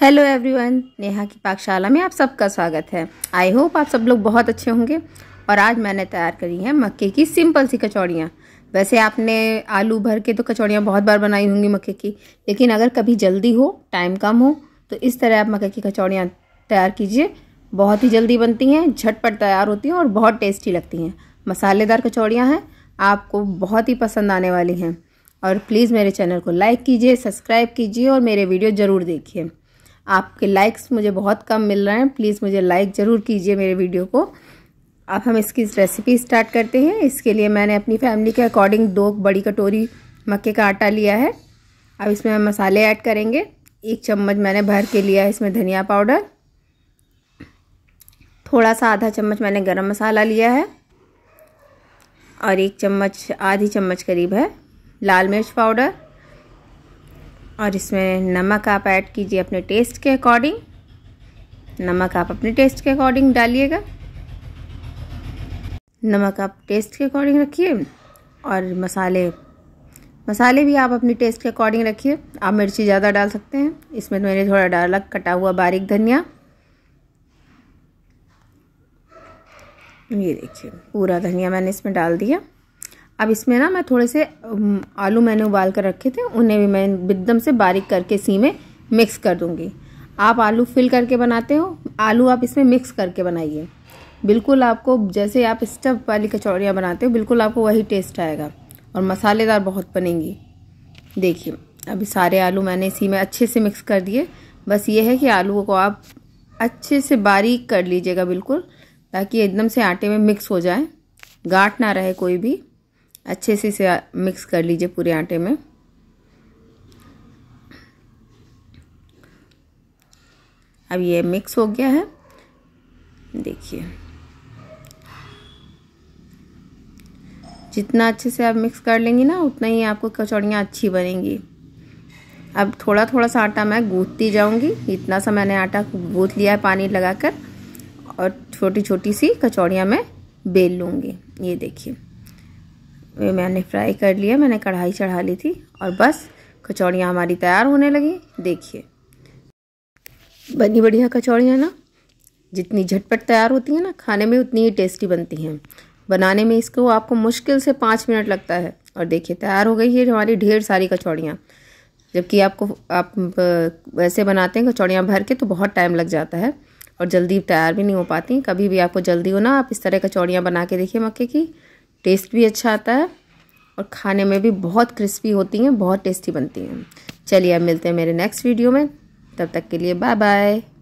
hello everyone Neha की पाकशाला में आप सबका स्वागत है आई होप आप सब लोग बहुत अच्छे होंगे और आज मैंने तैयार करी है मक्के की सिंपल सी कचौड़ियाँ वैसे आपने आलू भर के तो कचौड़ियाँ बहुत बार बनाई होंगी मक्के की लेकिन अगर कभी जल्दी हो टाइम कम हो तो इस तरह आप मक्के की कचौड़ियाँ तैयार कीजिए बहुत ही जल्दी बनती हैं झटपट तैयार होती हैं और बहुत टेस्टी लगती हैं मसालेदार कचौड़ियाँ हैं आपको बहुत ही पसंद आने वाली हैं और प्लीज़ मेरे चैनल को लाइक कीजिए सब्सक्राइब कीजिए और मेरे वीडियो ज़रूर देखिए आपके लाइक्स मुझे बहुत कम मिल रहे हैं प्लीज़ मुझे लाइक ज़रूर कीजिए मेरे वीडियो को अब हम इसकी रेसिपी स्टार्ट करते हैं इसके लिए मैंने अपनी फैमिली के अकॉर्डिंग दो बड़ी कटोरी मक्के का आटा लिया है अब इसमें हम मसाले ऐड करेंगे एक चम्मच मैंने भर के लिया है इसमें धनिया पाउडर थोड़ा सा आधा चम्मच मैंने गरम मसाला लिया है और एक चम्मच आधी चम्मच करीब है लाल मिर्च पाउडर और इसमें नमक आप ऐड कीजिए अपने टेस्ट के अकॉर्डिंग नमक आप अपने टेस्ट के अकॉर्डिंग डालिएगा नमक आप टेस्ट के अकॉर्डिंग रखिए और मसाले मसाले भी आप अपने टेस्ट के अकॉर्डिंग रखिए आप मिर्ची ज़्यादा डाल सकते हैं इसमें मैंने थोड़ा डाला कटा हुआ बारीक धनिया ये देखिए पूरा धनिया मैंने इसमें डाल दिया अब इसमें ना मैं थोड़े से आलू मैंने उबाल कर रखे थे उन्हें भी मैं एकदम से बारीक करके सी में मिक्स कर दूँगी आप आलू फिल करके बनाते हो आलू आप इसमें मिक्स करके बनाइए बिल्कुल आपको जैसे आप स्टफ वाली कचौड़ियाँ बनाते हो बिल्कुल आपको वही टेस्ट आएगा और मसालेदार बहुत बनेंगी देखिए अभी सारे आलू मैंने इसी में अच्छे से मिक्स कर दिए बस ये है कि आलू को आप अच्छे से बारीक कर लीजिएगा बिल्कुल ताकि एकदम से आटे में मिक्स हो जाए गाँट ना रहे कोई भी अच्छे से इसे मिक्स कर लीजिए पूरे आटे में अब ये मिक्स हो गया है देखिए जितना अच्छे से आप मिक्स कर लेंगी ना उतना ही आपको कचौड़ियाँ अच्छी बनेंगी अब थोड़ा थोड़ा सा आटा मैं गूंथती जाऊंगी इतना सा मैंने आटा गूंथ लिया है पानी लगाकर और छोटी छोटी सी कचौड़ियाँ मैं बेल लूँगी ये देखिए तो ये मैंने फ्राई कर लिया मैंने कढ़ाई चढ़ा ली थी और बस कचौड़ियाँ हमारी तैयार होने लगी देखिए बनी बढ़िया कचौड़ियाँ ना जितनी झटपट तैयार होती हैं ना खाने में उतनी ही टेस्टी बनती हैं बनाने में इसको आपको मुश्किल से पाँच मिनट लगता है और देखिए तैयार हो गई है हमारी ढेर सारी कचौड़ियाँ जबकि आपको आप वैसे बनाते हैं कचौड़ियाँ भर के तो बहुत टाइम लग जाता है और जल्दी तैयार भी नहीं हो पाती कभी भी आपको जल्दी हो ना आप इस तरह कचौड़ियाँ बना के देखिए मक्के की टेस्ट भी अच्छा आता है और खाने में भी बहुत क्रिस्पी होती हैं बहुत टेस्टी बनती हैं चलिए अब मिलते हैं मेरे नेक्स्ट वीडियो में तब तक के लिए बाय बाय